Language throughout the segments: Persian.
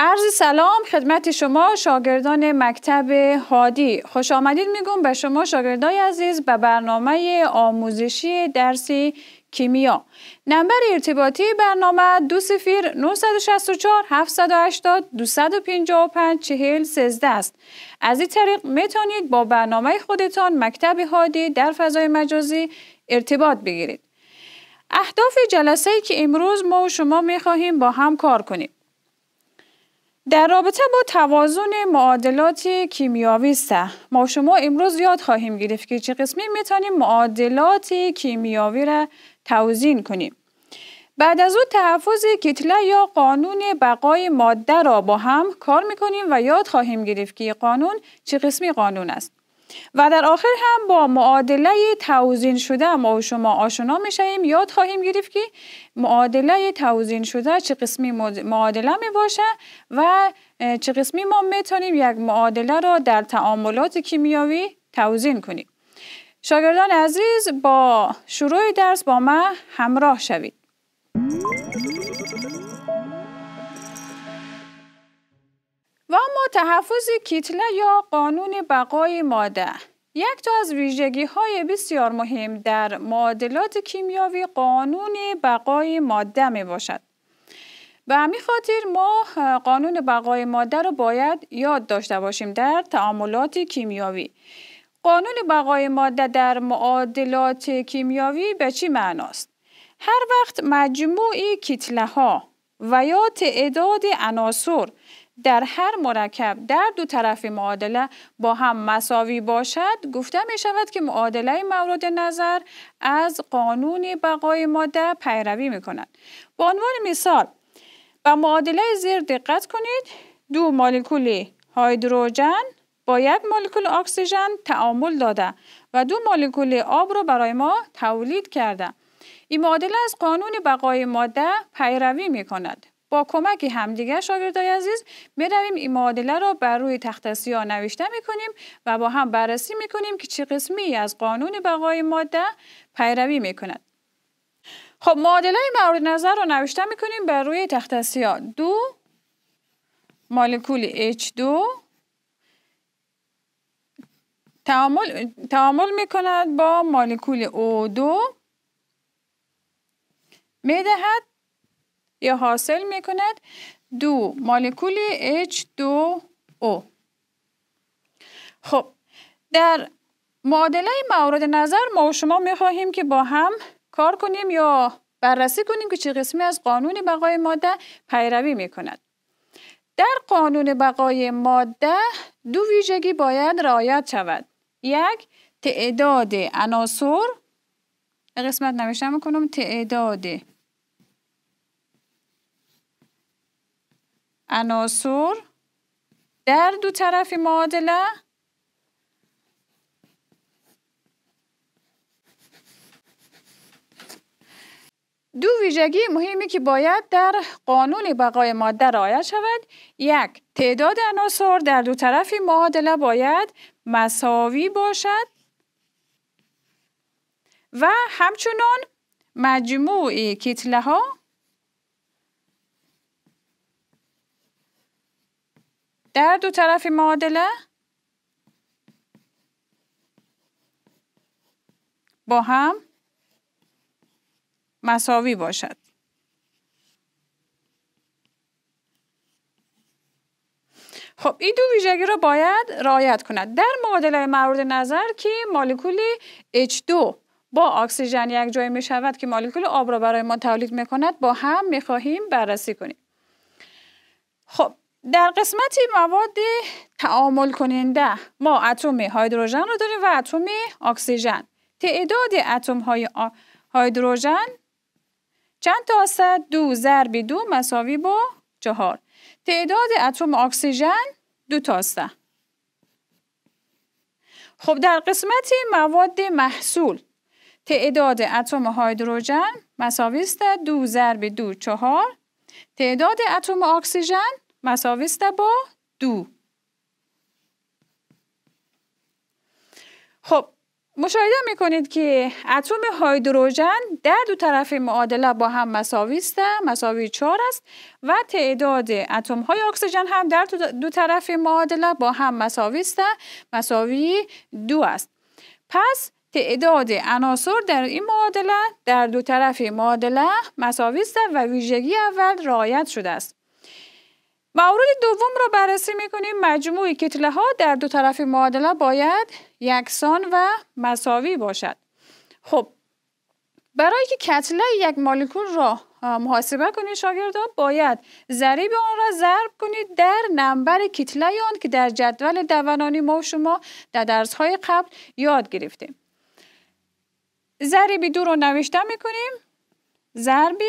عرض سلام خدمت شما شاگردان مکتب هادی خوش آمدید میگم به شما شاگردای عزیز به برنامه آموزشی درسی کیمیا نمبر ارتباطی برنامه دو سفیر 964 780 255 چهل 13 است از این طریق میتونید با برنامه خودتان مکتب هادی در فضای مجازی ارتباط بگیرید اهداف جلسه ای که امروز ما و شما میخواهیم با هم کار کنیم در رابطه با توازن معادلات کیمیاوی سه ما شما امروز یاد خواهیم گرفت که چه قسمی میتونیم معادلات کیمیاوی را توزین کنیم بعد از او تحفظ کتله یا قانون بقای ماده را با هم کار میکنیم و یاد خواهیم گرفت که قانون چه قسمی قانون است و در آخر هم با معادله توزین شده ما و شما آشنا می یاد خواهیم گرفت که معادله توزین شده چه قسمی معادله می باشه و چه قسمی ما میتونیم یک معادله را در تعاملات کیمیاوی توزین کنیم شاگردان عزیز با شروع درس با من همراه شوید و اما تحفظ کتله یا قانون بقای ماده یک تا از ویژگی های بسیار مهم در معادلات کیمیاوی قانون بقای ماده می باشد. به همین خاطر ما قانون بقای ماده رو باید یاد داشته باشیم در تعاملات کیمیاوی. قانون بقای ماده در معادلات کیمیاوی به چی معناست؟ هر وقت مجموعی کتله ها و یا تعداد عناصر در هر مرکب در دو طرف معادله با هم مساوی باشد گفته می شود که معادله مورد نظر از قانون بقای ماده پیروی می کند به عنوان مثال به معادله زیر دقت کنید دو مولکول هیدروژن با یک مولکول اکسیژن تعامل داده و دو مولکول آب را برای ما تولید کرده این معادله از قانون بقای ماده پیروی می کند با کمک همدیگه شاگردای عزیز میرویم این معادله را بر روی تخت سیاه نوشته میکنیم و با هم بررسی میکنیم که چه قسمی از قانون بقای ماده پیروی میکند خب معادله مورد نظر را نوشته می‌کنیم بر روی تخت سیاه دو مولکول H2 تعامل, تعامل می با مولکول O2 می‌دهد. یا حاصل می کند دو مولکول H2O خب در معادله مورد نظر ما و شما می خواهیم که با هم کار کنیم یا بررسی کنیم که چه قسمی از قانون بقای ماده پیروی می کند. در قانون بقای ماده دو ویژگی باید رعایت شود. یک تعداد عناصر قسمت نوشتم میکنم تعداد عناصر در دو طرف معادله دو ویژگی مهمی که باید در قانون بقای ماده رعایت شود یک تعداد عناصر در دو طرف معادله باید مساوی باشد و همچنان مجموع کتله ها در دو طرف معادله با هم مساوی باشد. خب این دو ویژگی را باید رعایت کند. در معادله مورد نظر که مولکول H2 با اکسیژن یک جای می شود که مولکول آب را برای ما تولید می کند با هم می خواهیم بررسی کنیم. خب در قسمت مواد تعامل کننده ما اتم هیدروژن رو داریم و اتم اکسیژن تعداد اتم های هیدروژن چند تا است؟ دو ضرب دو مساوی با چهار تعداد اتم اکسیژن دو تا است. خب در قسمت مواد محصول تعداد اتم هیدروژن مساوی است دو ضرب دو چهار تعداد اتم اکسیژن مساویس با دو خب مشاهده میکنید که اتم هیدروژن در دو طرف معادله با هم مساوی است مساوی 4 است و تعداد اتم های اکسیژن هم در دو طرف معادله با هم مساوی است مساوی دو است پس تعداد عناصر در این معادله در دو طرف معادله مساوی و ویژگی اول رعایت شده است مورد دوم را بررسی میکنیم مجموع کتله ها در دو طرف معادله باید یکسان و مساوی باشد خب برای که کتله یک مولکول را محاسبه کنید شاگردان باید ضریب آن را ضرب کنید در نمبر کتله آن که در جدول دوانانی ما و شما در درسهای قبل یاد گرفتیم ضریب دو رو نوشته میکنیم ضربی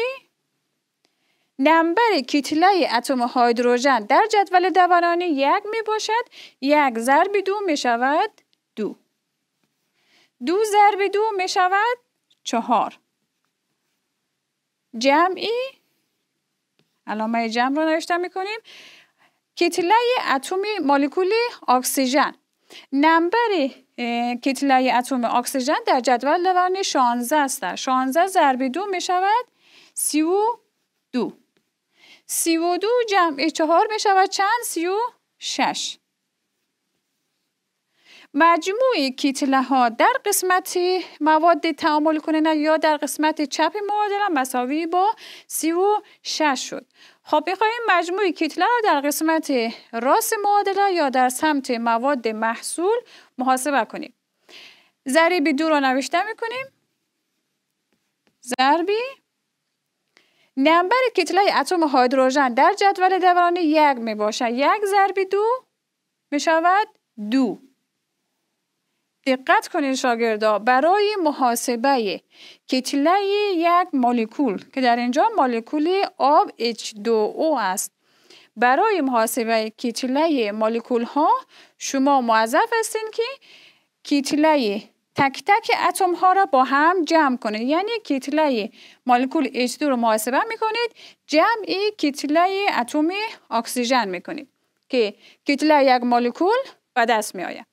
نمبر کتله اتم هایدروژن در جدول دورانی یک می باشد یک ضرب دو می شود دو دو ضرب دو می شود چهار جمعی علامه جمع رو نوشته می کنیم کتله اتم مولکول اکسیژن نمبر کتله اتم اکسیژن در جدول دورانی 16 است 16 ضرب دو می شود سی دو سی و دو جمع چهار می شود چند سی و شش مجموع کتله ها در قسمت مواد تعامل کننده یا در قسمت چپ معادله مساوی با شش شد خب میخواهیم مجموع کیتله را در قسمت راست معادله یا در سمت مواد محصول محاسبه کنیم ضریب دو را نوشته میکنیم ضربی نمبر کتله اتم هایدروژن در جدول دوران یک می باشد یک ضرب دو می شود دو دقت کنید شاگردا برای محاسبه کتله یک مولکول که در اینجا مولکول آب H2O است برای محاسبه کتله مولکول ها شما موظف هستین که کتله تک تک اتم ها را با هم جمع کنید یعنی کتله مولکول H2 رو محاسبه میکنید جمعی کتله اتم اکسیژن میکنید که کتله یک مولکول به دست می آید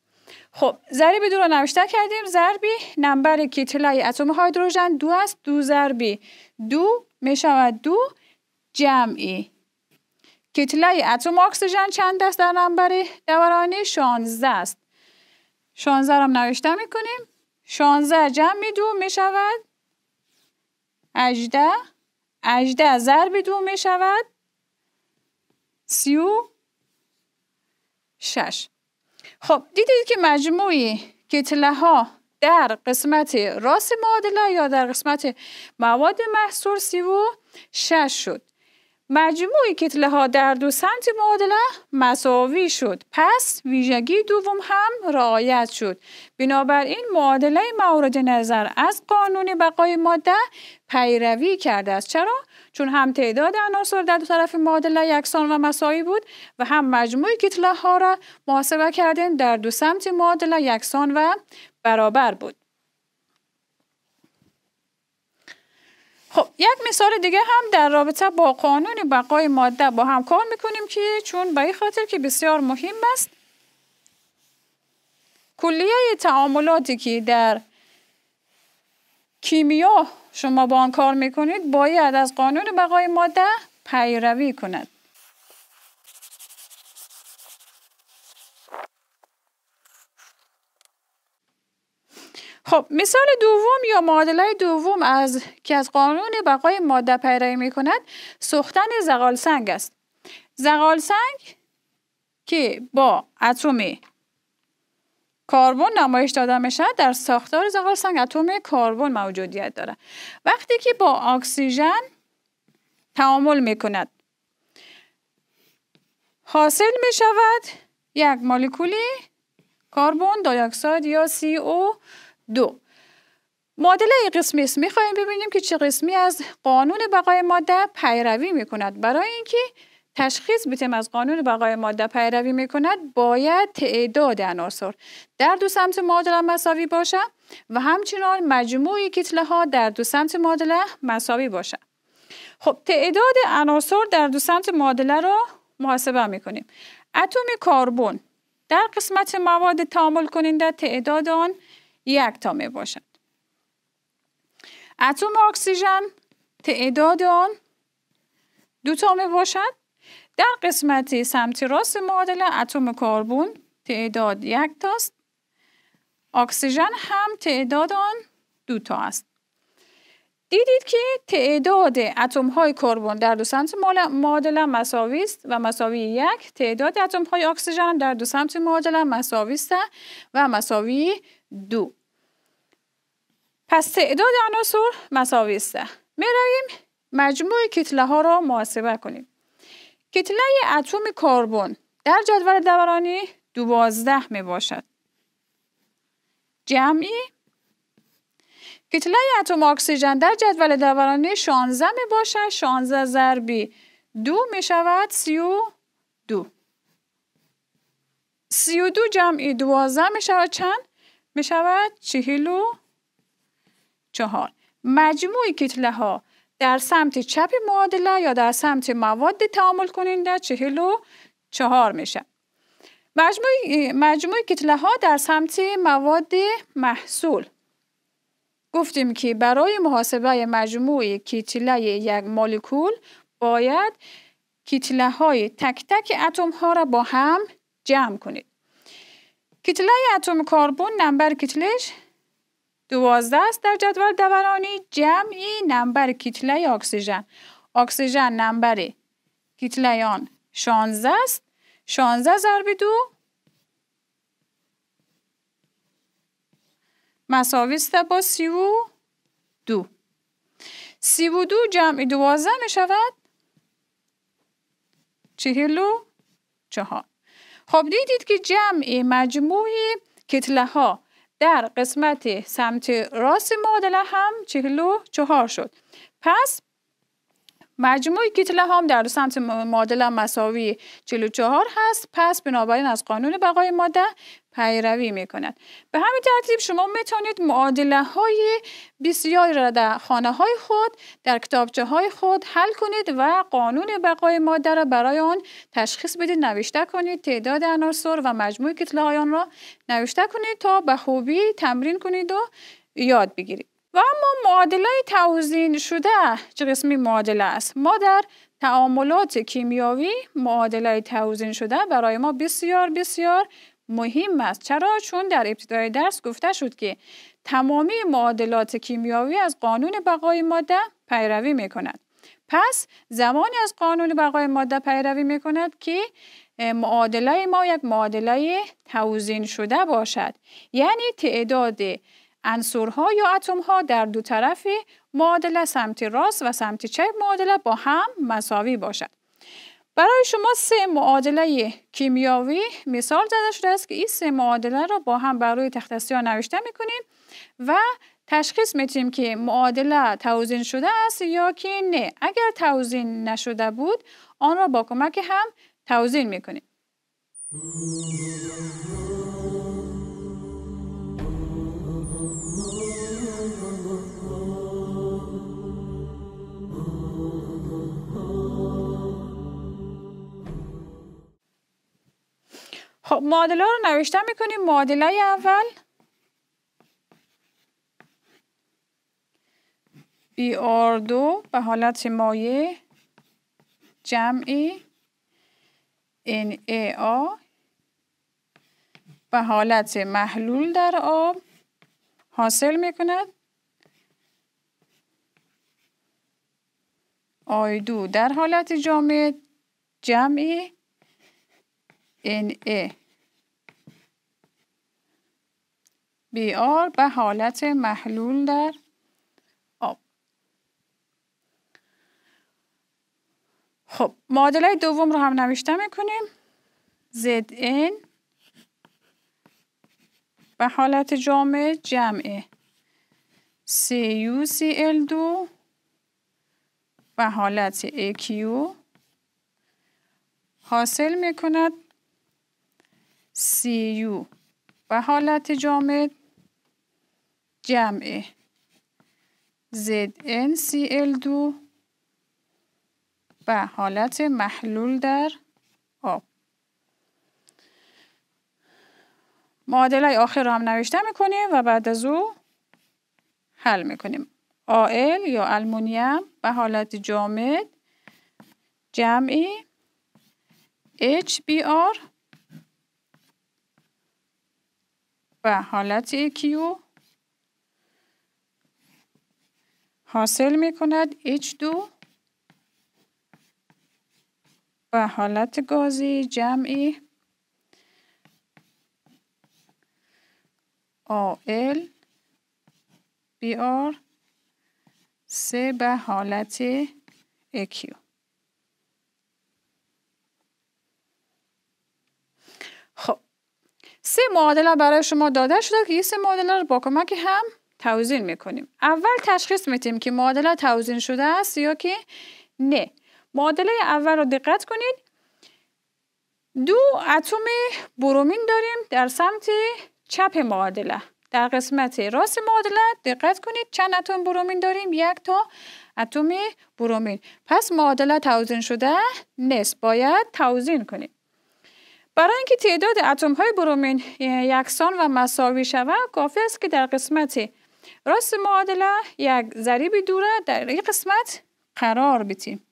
خب ضرب دو رو نوشته کردیم ضربی نمبر کتله اتم هیدروژن دو است دو ضربی دو می شود دو جمعی کتله اتم اکسیژن چند است در نمبر دورانی 16 است 16 هم نوشته میکنیم شانزه جمع دو می شود اجده اجده ضرب دو می شود سی شش خب دیدید که مجموعی کتله ها در قسمت راست معادله یا در قسمت مواد محصول سی شش شد مجموع کتله ها در دو سمت معادله مساوی شد پس ویژگی دوم هم رعایت شد بنابراین معادله مورد نظر از قانون بقای ماده پیروی کرده است چرا چون هم تعداد عناصر در دو طرف معادله یکسان و مساوی بود و هم مجموع کتله ها را محاسبه کردیم در دو سمت معادله یکسان و برابر بود خب یک مثال دیگه هم در رابطه با قانون بقای ماده با هم کار میکنیم که چون به خاطر که بسیار مهم است کلیه تعاملاتی که در کیمیا شما با آن کار میکنید باید از قانون بقای ماده پیروی کند خب مثال دوم یا معادله دوم از که از قانون بقای ماده پیروی می کند سختن زغال سنگ است زغال سنگ که با اتم کربن نمایش داده می شود در ساختار زغال سنگ اتم کربن موجودیت دارد وقتی که با اکسیژن تعامل می کند حاصل می شود یک مولکولی کربن دایاکساید یا او دو معادله ای قسمی است میخواهیم ببینیم که چه قسمی از قانون بقای ماده پیروی میکند برای اینکه تشخیص بیتم از قانون بقای ماده پیروی میکند باید تعداد عناصر در دو سمت معادله مساوی باشه و همچنان مجموعی کتله ها در دو سمت معادله مساوی باشد خب تعداد عناصر در دو سمت معادله را محاسبه میکنیم اتم کربن در قسمت مواد تعامل کننده تعداد آن تا می باشد. اتم اکسیژن تعداد آن دو تا می باشد. در قسمت سمت راست معادله اتم کربن تعداد یک تاست. اکسیژن هم تعداد آن دو تا است. دیدید که تعداد اتم های کربن در دو سمت معادله مساوی است و مساوی یک تعداد اتم های اکسیژن در دو سمت معادله مساوی است و مساوی پس تعداد عناصر مساوی است می رویم مجموع کتله ها را محاسبه کنیم کتله اتم کربن در جدول دورانی 12 می باشد جمعی کتله اتم اکسیژن در جدول دورانی 16 می باشد 16 ضربی دو می شود سی و دو سی و دو جمعی دوازده می شود چند می شود چهل چهار مجموع کتله ها در سمت چپ معادله یا در سمت مواد تعامل کننده چهل و چهار میشه مجموع, مجموع کتله ها در سمت مواد محصول گفتیم که برای محاسبه مجموع کتله یک مولکول باید کتله های تک تک اتم ها را با هم جمع کنید. کتله اتم کربن نمبر کتلش دوازده است در جدول دورانی جمعی نمبر کتله اکسیژن اکسیژن نمبر کتله آن 16 است 16 ضرب دو مساوی است با سی و دو سی و دو جمعی دوازده می شود چهل چهار خب دیدید که جمع مجموعی کتله ها در قسمت سمت راست معادله هم 44 شد پس مجموع کتله هم در سمت معادله مساوی 44 هست پس بنابراین از قانون بقای ماده پیروی می کند. به همین ترتیب شما می توانید معادله های بسیاری را در خانه های خود در کتابچه های خود حل کنید و قانون بقای ماده را برای آن تشخیص بدید نوشته کنید تعداد عناصر و مجموع کتله های آن را نوشته کنید تا به خوبی تمرین کنید و یاد بگیرید. و اما معادله توزین شده چه قسمی معادله است ما در تعاملات کیمیاوی معادله توزین شده برای ما بسیار بسیار مهم است چرا چون در ابتدای درس گفته شد که تمامی معادلات کیمیاوی از قانون بقای ماده پیروی می کند پس زمانی از قانون بقای ماده پیروی می کند که معادله ما یک معادله توزین شده باشد یعنی تعداد ها یا ها در دو طرفی معادله سمت راست و سمت چپ معادله با هم مساوی باشد. برای شما سه معادله کیمیاوی مثال زده شده است که این سه معادله را با هم برای روی تخت نوشته میکنیم و تشخیص میتیم که معادله توزین شده است یا که نه اگر توزین نشده بود آن را با کمک هم توزین میکنیم خب معادله رو نوشتن میکنیم معادله اول بی آر دو به حالت مایه جمعی این ای آ به حالت محلول در آب حاصل میکند کند آی دو در حالت جامد جمعی NA BR e. به حالت محلول در آب خب معادله دوم رو هم نوشته میکنیم ZN به حالت جامع جمع CuCl2 به حالت AQ حاصل میکند CU و حالت جامد جمع ZnCl2 به حالت محلول در آب معادله آخر رو هم نوشته میکنیم و بعد از او حل میکنیم آل یا المونیم به حالت جامد جمعی HBr و حالت کیو حاصل می کند H2 و حالت گازی جمعی AL BR سه به حالت EQ سه معادله برای شما داده شده که این سه معادله رو با کمک هم توزین میکنیم اول تشخیص میتیم که معادله توزین شده است یا که نه معادله اول رو دقت کنید دو اتم برومین داریم در سمت چپ معادله در قسمت راست معادله دقت کنید چند اتم برومین داریم یک تا اتم برومین پس معادله توزین شده نیست باید توزین کنید برای اینکه تعداد اتم های برومین یکسان و مساوی شود کافی است که در قسمت راست معادله یک ضریب دوره در این قسمت قرار بیتیم.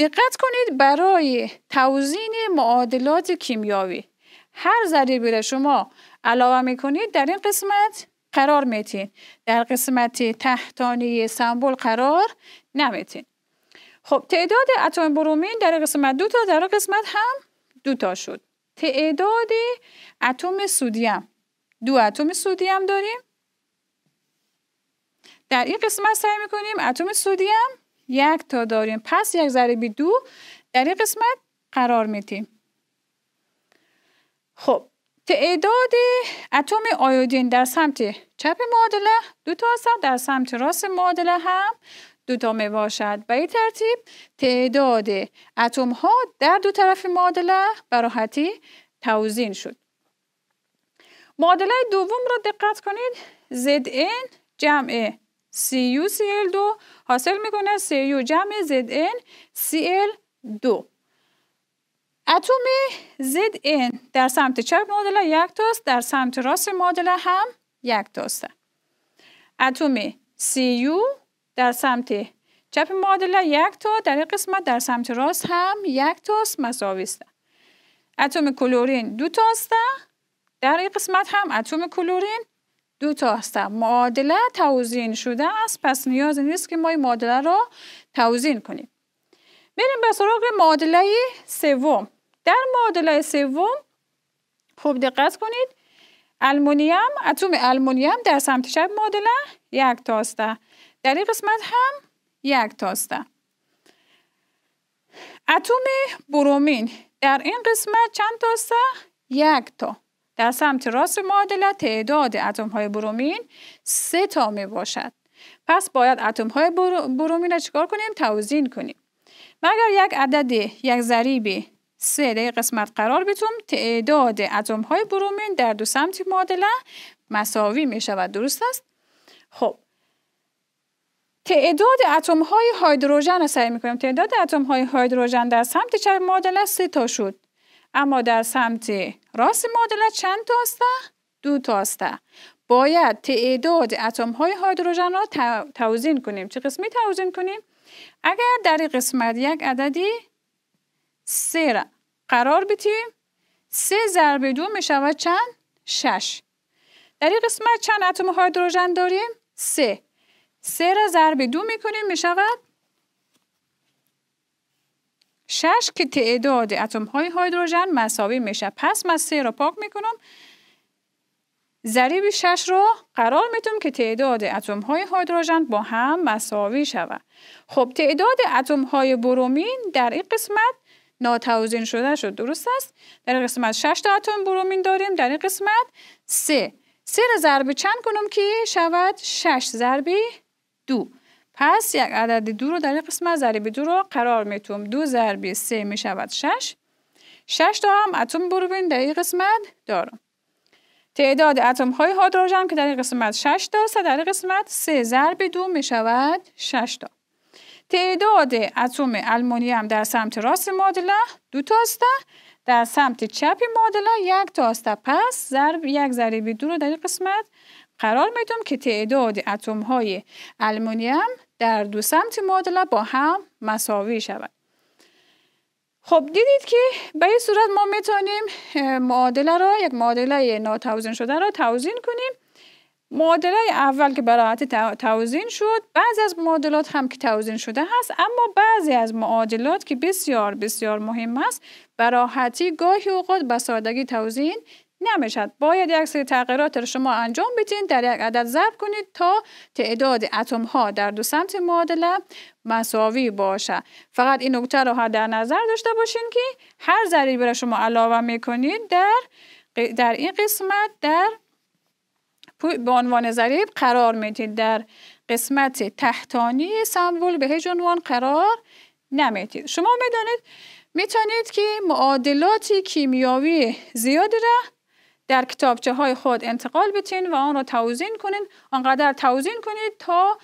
دقت کنید برای توزین معادلات کیمیاوی هر ضریبی را شما علاوه می در این قسمت قرار میتین در قسمت تحتانی سمبول قرار نمیتین خب تعداد اتم برومین در قسمت دو تا در قسمت هم دو تا شد تعداد اتم سودیم دو اتم سودیم داریم در این قسمت سعی میکنیم اتم سودیم یک تا داریم پس یک ضربی دو در این قسمت قرار میتیم. خب تعداد اتم آیودین در سمت چپ معادله دو تا است در سمت راست معادله هم دو باشد به این ترتیب تعداد اتم ها در دو طرف معادله براحتی توزین شد معادله دوم را دقت کنید ZN جمع CuCl2 حاصل میکنه Cu جمع ZN Cl2 اتم ZN در سمت چپ معادله یک تاست در سمت راست معادله هم یک تاست اتم Cu در سمت چپ معادله یک تا در این قسمت در سمت راست هم یک تاست مساوی است اتم کلورین دو تا در این قسمت هم اتم کلورین دو تا است معادله توزین شده است پس نیاز نیست که ما این معادله را توزین کنیم بریم به سراغ معادله سوم در معادله سوم خوب دقت کنید المونیم اتم المونیم در سمت چپ معادله یک تا است در این قسمت هم یک تاسته. اتم برومین در این قسمت چند تاسته؟ یک تا در سمت راست معادله تعداد اتم های برومین سه تا می باشد پس باید اتم های برومین را چکار کنیم؟ توزین کنیم مگر یک عدد یک ضریب سه در قسمت قرار بتوم تعداد اتم های برومین در دو سمت معادله مساوی می شود درست است؟ خب تعداد اتم های هیدروژن رو سعی کنیم تعداد اتم های هیدروژن در سمت چپ معادله سه تا شد اما در سمت راست معادله چند تا است دو تا است باید تعداد اتم های هیدروژن را توزین کنیم چه قسمی توزین کنیم اگر در قسمت یک عددی سه را قرار بدیم سه ضرب دو می شود چند شش در این قسمت چند اتم هیدروژن داریم سه سه را ضرب دو میکنیم میشود 6 که تعداد اتم های هیدروژن مساوی میشه پس من سه را پاک میکنم ضریب 6 رو قرار میتونم که تعداد اتم های هیدروژن با هم مساوی شود خب تعداد اتم های برومین در این قسمت ناتوازن شده شد درست است در این قسمت 6 تا اتم برومین داریم در این قسمت 3 3 را ضرب چند کنم که شود 6 ضربی دو پس یک عدد دو رو در قسمت ضریب دو رو قرار میتوم دو ضربی سه میشود شش شش تا هم اتم بروبین در این قسمت دارم تعداد اتم های هادروژن که در این قسمت 6 تا در این قسمت سه ضرب دو می شود 6 تا تعداد اتم هم در سمت راست معادله دو تاسته در سمت چپ معادله یک تاسته پس ضرب یک ضریب دو رو در این قسمت قرار میدم که تعداد اتم های المونیم در دو سمت معادله با هم مساوی شود خب دیدید که به این صورت ما میتونیم معادله را یک معادله ناتوزین شده را توزین کنیم معادله اول که براحت توزین شد بعضی از معادلات هم که توزین شده هست اما بعضی از معادلات که بسیار بسیار مهم است براحتی گاهی اوقات به سادگی توزین نمیشد باید یک سری تغییرات رو شما انجام بدین در یک عدد ضرب کنید تا تعداد اتم ها در دو سمت معادله مساوی باشه فقط این نکته رو ها در نظر داشته باشین که هر ضریب رو شما علاوه میکنید در در این قسمت در به عنوان ضریب قرار میدید در قسمت تحتانی سمبول به هیچ عنوان قرار نمیدید شما میدانید میتونید که معادلات کیمیاوی زیادی را در کتابچه های خود انتقال بتین و آن را توزین کنین آنقدر توزین کنید تا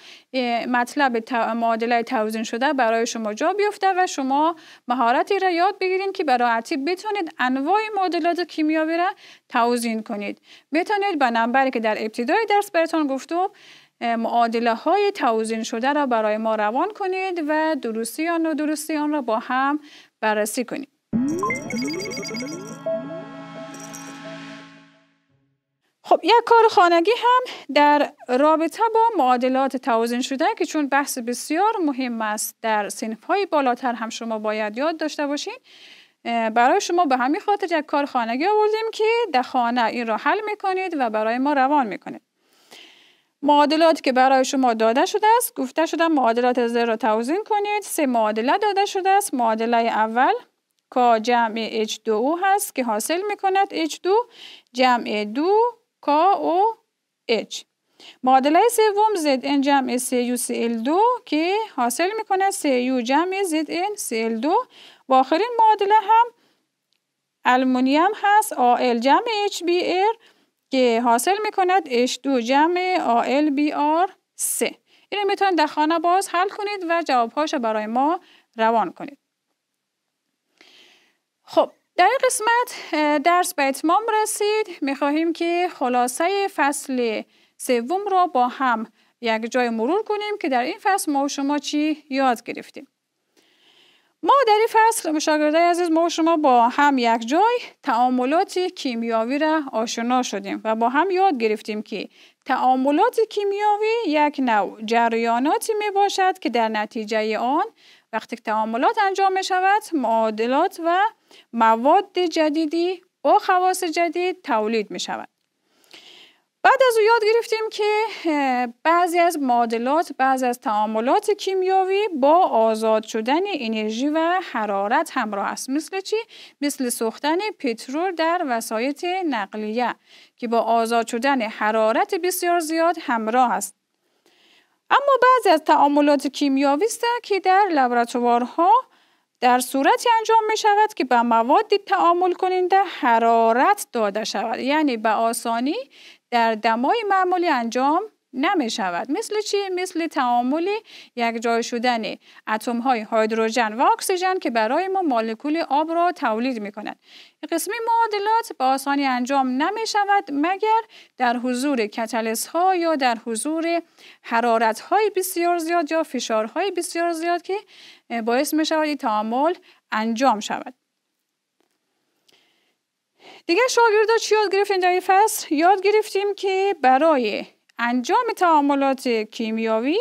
مطلب معادله توزین شده برای شما جا بیفته و شما مهارتی را یاد بگیرید که براحتی بتونید انواع معادلات کیمیاوی را توزین کنید بتونید به نمبری که در ابتدای درس براتون گفتم معادله های توزین شده را برای ما روان کنید و درستی آن و درستی آن را با هم بررسی کنید خب یک کار خانگی هم در رابطه با معادلات توازن شده که چون بحث بسیار مهم است در سنف های بالاتر هم شما باید یاد داشته باشین برای شما به همین خاطر یک کار خانگی آوردیم که در خانه این را حل میکنید و برای ما روان میکنید معادلات که برای شما داده شده است گفته شده معادلات زر را توزین کنید سه معادله داده شده است معادله اول کا جمع H2O هست که حاصل می H2 جمع دو کا و اچ معادله سوم زد ان جمع سی 2 دو که حاصل میکنه یو جمع زد ان و آخرین معادله هم المونیم هست آل جمع اچ که حاصل میکند h دو جمع آل بی آر سه اینو میتونید در خانه باز حل کنید و جوابهاش برای ما روان کنید خب در این قسمت درس به اتمام رسید می که خلاصه فصل سوم را با هم یک جای مرور کنیم که در این فصل ما و شما چی یاد گرفتیم ما در این فصل مشاگرده عزیز ما و شما با هم یک جای تعاملات کیمیاوی را آشنا شدیم و با هم یاد گرفتیم که تعاملات کیمیاوی یک نوع جریاناتی می باشد که در نتیجه آن وقتی تعاملات انجام می شود معادلات و مواد جدیدی با خواص جدید تولید می شود بعد از او یاد گرفتیم که بعضی از معادلات بعضی از تعاملات کیمیاوی با آزاد شدن انرژی و حرارت همراه است مثل چی مثل سوختن پترول در وسایط نقلیه که با آزاد شدن حرارت بسیار زیاد همراه است اما بعضی از تعاملات کیمیاوی است که در لابراتوارها در صورتی انجام می شود که به مواد تعامل کننده حرارت داده شود یعنی به آسانی در دمای معمولی انجام نمی شود. مثل چی؟ مثل تعامل یک جای شدن اتم های هیدروژن و اکسیژن که برای ما مالکول آب را تولید می کند. قسمی معادلات به آسانی انجام نمی شود مگر در حضور کتلس ها یا در حضور حرارت های بسیار زیاد یا فشار های بسیار زیاد که باعث می شود این تعامل انجام شود. دیگه شاگردا چی یاد گرفتیم در این فصل؟ یاد گرفتیم که برای انجام تعاملات کیمیاوی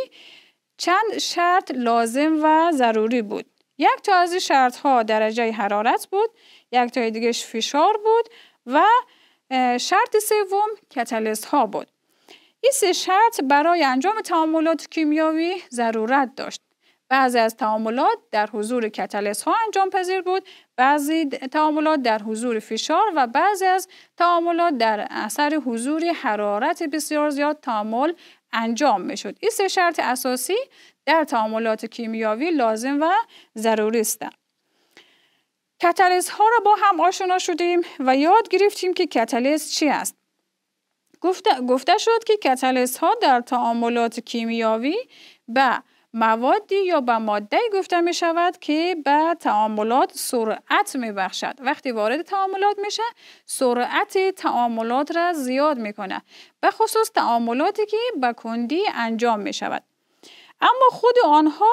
چند شرط لازم و ضروری بود. یک تا از این شرط ها درجه حرارت بود، یک تا دیگه فشار بود و شرط سوم کتلست ها بود. این سه شرط برای انجام تعاملات کیمیاوی ضرورت داشت. بعضی از تعاملات در حضور کتلس ها انجام پذیر بود بعضی تعاملات در حضور فشار و بعضی از تعاملات در اثر حضور حرارت بسیار زیاد تعامل انجام می شد این سه شرط اساسی در تعاملات کیمیاوی لازم و ضروری است. کتلس ها را با هم آشنا شدیم و یاد گرفتیم که کتلس چی است گفته, گفته شد که کتلس ها در تعاملات کیمیاوی به موادی یا به ماده گفته می شود که به تعاملات سرعت می بخشد. وقتی وارد تعاملات میشه سرعت تعاملات را زیاد میکنه. به خصوص تعاملاتی که به کندی انجام می شود. اما خود آنها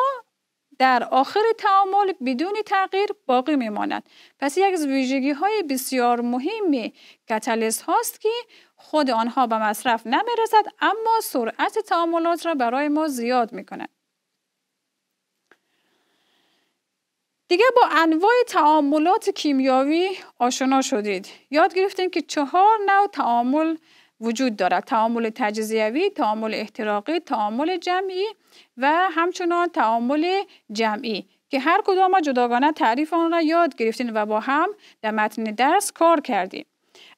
در آخر تعامل بدون تغییر باقی می ماند. پس یک از ویژگی های بسیار مهمی کتالیست هاست که خود آنها به مصرف رسد اما سرعت تعاملات را برای ما زیاد می کند. دیگه با انواع تعاملات کیمیاوی آشنا شدید. یاد گرفتیم که چهار نوع تعامل وجود دارد. تعامل تجزیوی، تعامل احتراقی، تعامل جمعی و همچنان تعامل جمعی که هر کدام جداگانه تعریف آن را یاد گرفتیم و با هم در متن درس کار کردیم.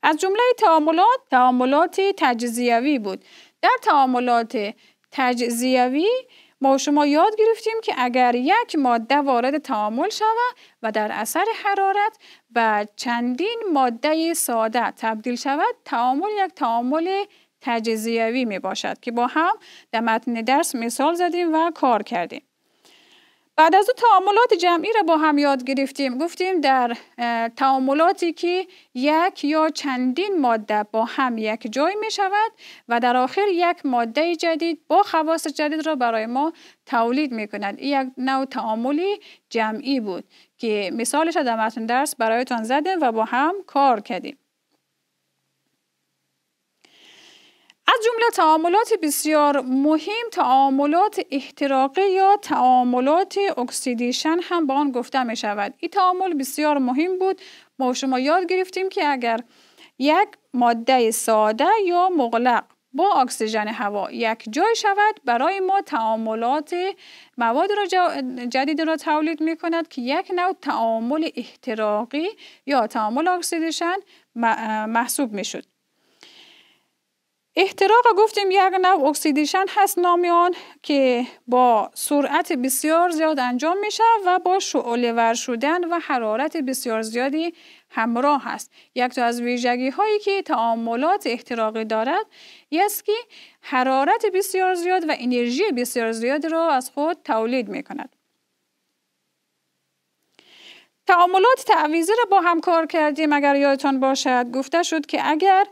از جمله تعاملات تعاملات تجزیوی بود. در تعاملات تجزیوی ما شما یاد گرفتیم که اگر یک ماده وارد تعامل شود و در اثر حرارت به چندین ماده ساده تبدیل شود تعامل یک تعامل تجزیوی می باشد که با هم در متن درس مثال زدیم و کار کردیم بعد از او تعاملات جمعی را با هم یاد گرفتیم گفتیم در تعاملاتی که یک یا چندین ماده با هم یک جای می شود و در آخر یک ماده جدید با خواص جدید را برای ما تولید می کند این یک نوع تعاملی جمعی بود که مثالش را در درس برایتان زدیم و با هم کار کردیم از جمله تعاملات بسیار مهم تعاملات احتراقی یا تعاملات اکسیدیشن هم به آن گفته می شود این تعامل بسیار مهم بود ما شما یاد گرفتیم که اگر یک ماده ساده یا مغلق با اکسیژن هوا یک جای شود برای ما تعاملات مواد جدید را تولید می کند که یک نوع تعامل احتراقی یا تعامل اکسیدیشن محسوب می شود. احتراق گفتیم یک نوع اکسیدیشن هست نامی آن که با سرعت بسیار زیاد انجام میشه و با شعله ور شدن و حرارت بسیار زیادی همراه هست یک تا از ویژگی هایی که تعاملات احتراقی دارد است که حرارت بسیار زیاد و انرژی بسیار زیاد را از خود تولید می کند. تعاملات تعویزی را با هم کار کردیم اگر یادتان باشد گفته شد که اگر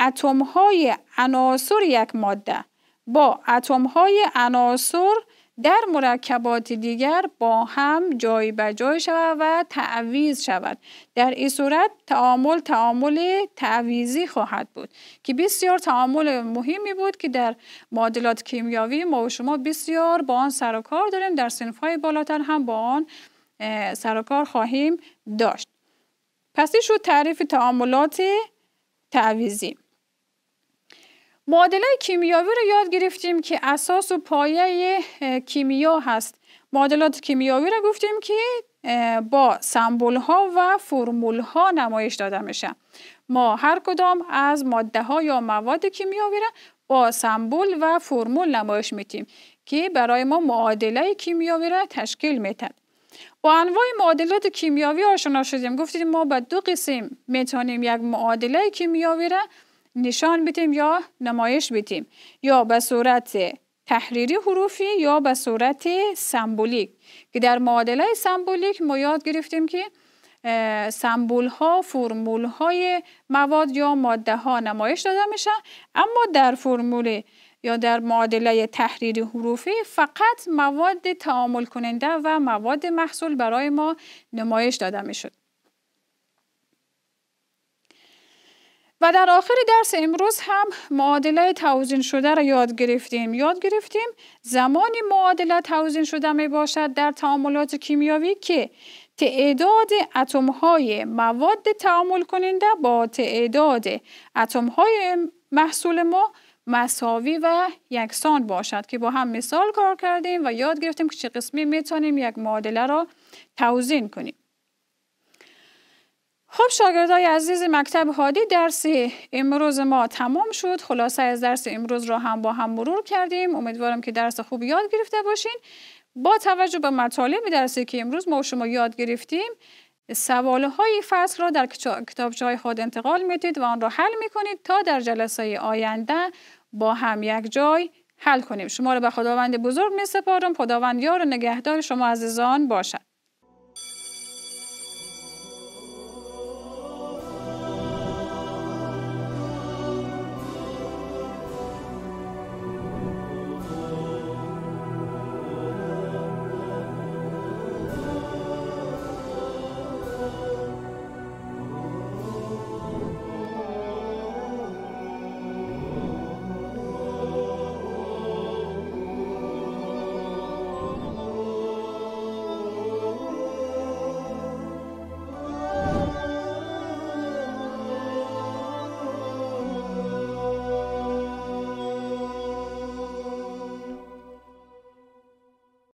اتم های عناصر یک ماده با اتم های عناصر در مرکبات دیگر با هم جای به جای شود و تعویز شود در این صورت تعامل تعامل تعویزی خواهد بود که بسیار تعامل مهمی بود که در معادلات کیمیاوی ما و شما بسیار با آن سر و کار داریم در های بالاتر هم با آن سر و کار خواهیم داشت پس این شد تعریف تعاملات تعویزی معادله کیمیاوی رو یاد گرفتیم که اساس و پایه کیمیا هست معادلات کیمیاوی رو گفتیم که با سمبول ها و فرمول ها نمایش داده میشه ما هر کدام از ماده ها یا مواد کیمیاوی را با سمبول و فرمول نمایش میتیم که برای ما معادله کیمیاوی را تشکیل میتد با انواع معادلات کیمیاوی آشنا شدیم گفتیم ما به دو قسم میتونیم یک معادله کیمیاوی را نشان بدیم یا نمایش بدیم یا به صورت تحریری حروفی یا به صورت سمبولیک که در معادله سمبولیک ما یاد گرفتیم که سمبول ها فرمول های مواد یا ماده ها نمایش داده میشه اما در فرمول یا در معادله تحریری حروفی فقط مواد تعامل کننده و مواد محصول برای ما نمایش داده میشد و در آخر درس امروز هم معادله توزین شده را یاد گرفتیم. یاد گرفتیم زمانی معادله توزین شده می باشد در تعاملات کیمیاوی که تعداد اتم های مواد تعامل کننده با تعداد اتم های محصول ما مساوی و یکسان باشد که با هم مثال کار کردیم و یاد گرفتیم که چه قسمی میتونیم یک معادله را توزین کنیم. خب شاگردای عزیز مکتب هادی درس امروز ما تمام شد خلاصه از درس امروز را هم با هم مرور کردیم امیدوارم که درس خوب یاد گرفته باشین با توجه به مطالب درسی که امروز ما شما یاد گرفتیم سوال های فصل را در کتابچه های خود انتقال میدید و آن را حل میکنید تا در جلسه آینده با هم یک جای حل کنیم شما را به خداوند بزرگ می سپارم خداوند یار و نگهدار شما عزیزان باشد